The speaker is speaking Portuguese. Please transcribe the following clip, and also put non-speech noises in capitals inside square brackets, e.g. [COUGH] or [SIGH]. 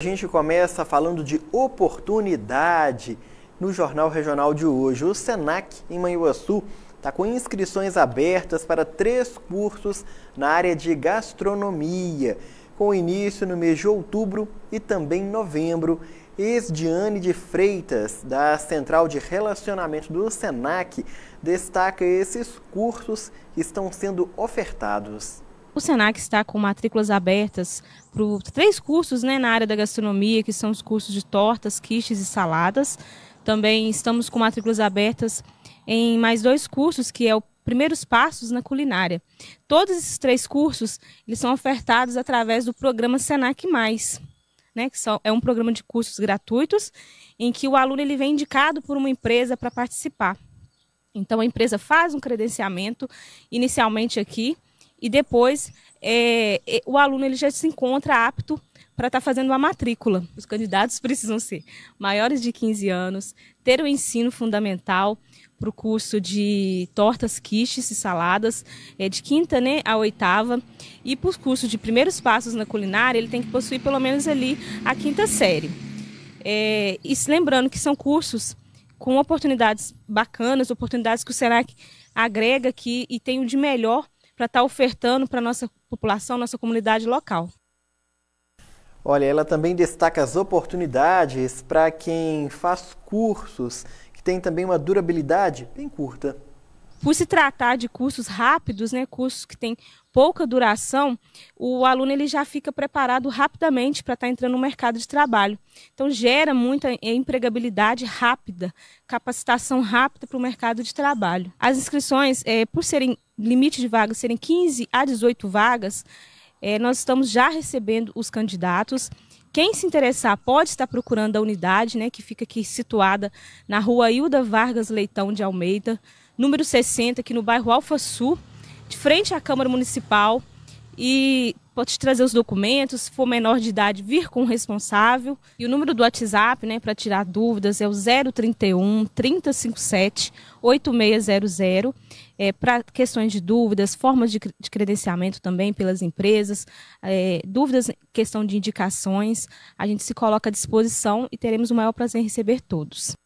A gente começa falando de oportunidade no Jornal Regional de hoje. O SENAC em Manhuaçu está com inscrições abertas para três cursos na área de gastronomia, com início no mês de outubro e também novembro. Esdiane de Freitas, da Central de Relacionamento do SENAC, destaca esses cursos que estão sendo ofertados. O SENAC está com matrículas abertas para três cursos né, na área da gastronomia, que são os cursos de tortas, quiches e saladas. Também estamos com matrículas abertas em mais dois cursos, que é o Primeiros Passos na Culinária. Todos esses três cursos eles são ofertados através do programa SENAC+. Mais. Né, que são, é um programa de cursos gratuitos, em que o aluno ele vem indicado por uma empresa para participar. Então, a empresa faz um credenciamento, inicialmente aqui, e depois é, é, o aluno ele já se encontra apto para estar tá fazendo uma matrícula. Os candidatos [LAUGHS] precisam ser maiores de 15 anos, ter o um ensino fundamental para o curso de tortas, quiches e saladas, é, de quinta né, a oitava. E para o curso de primeiros passos na culinária, ele tem que possuir pelo menos ali a quinta série. É, e lembrando que são cursos com oportunidades bacanas, oportunidades que o SENAC agrega aqui e tem o de melhor para estar tá ofertando para a nossa população, nossa comunidade local. Olha, ela também destaca as oportunidades para quem faz cursos que tem também uma durabilidade bem curta. Por se tratar de cursos rápidos, né, cursos que têm pouca duração, o aluno ele já fica preparado rapidamente para estar tá entrando no mercado de trabalho. Então gera muita empregabilidade rápida, capacitação rápida para o mercado de trabalho. As inscrições, é, por serem limite de vagas serem 15 a 18 vagas, é, nós estamos já recebendo os candidatos. Quem se interessar pode estar procurando a unidade, né, que fica aqui situada na rua Hilda Vargas Leitão de Almeida, número 60, aqui no bairro Alfa Sul de frente à Câmara Municipal e pode trazer os documentos, se for menor de idade, vir com o responsável. E o número do WhatsApp, né, para tirar dúvidas é o 031 3057 8600. É, para questões de dúvidas, formas de, de credenciamento também pelas empresas, é, dúvidas, questão de indicações, a gente se coloca à disposição e teremos o maior prazer em receber todos.